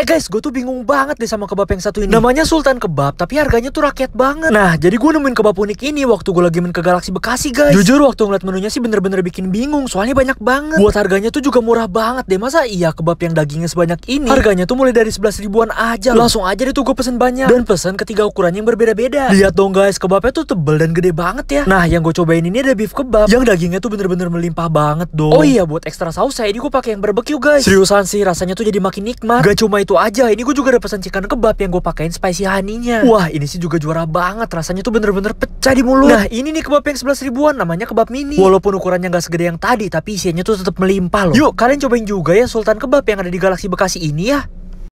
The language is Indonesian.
Eh guys, gue tuh bingung banget deh sama kebab yang satu ini. Namanya Sultan Kebab, tapi harganya tuh rakyat banget. Nah, jadi gue nemuin kebab unik ini waktu gue lagi main ke Galaksi Bekasi guys. Jujur waktu ngeliat menunya sih bener-bener bikin bingung, soalnya banyak banget. Buat harganya tuh juga murah banget deh. Masa iya kebab yang dagingnya sebanyak ini? Harganya tuh mulai dari 11 ribuan aja. Langsung aja deh tuh gue pesen banyak. Dan pesen ketiga ukurannya yang berbeda-beda. Lihat dong guys, kebabnya tuh tebel dan gede banget ya. Nah, yang gue cobain ini ada beef kebab. Yang dagingnya tuh bener-bener melimpah banget dong. Oh iya, buat ekstra sausnya ini gue pakai yang barbeque guys. Seriusan sih, rasanya tuh jadi makin nikmat. Gak cuma itu itu aja. Ini gue juga ada pesan chicken kebab yang gue pakein spicy honey-nya. Wah, ini sih juga juara banget. Rasanya tuh bener-bener pecah di mulut. Nah, ini nih kebab yang 11 ribuan. Namanya kebab mini. Walaupun ukurannya nggak segede yang tadi, tapi isiannya tuh tetap melimpah loh. Yuk, kalian cobain juga ya Sultan Kebab yang ada di Galaksi Bekasi ini ya.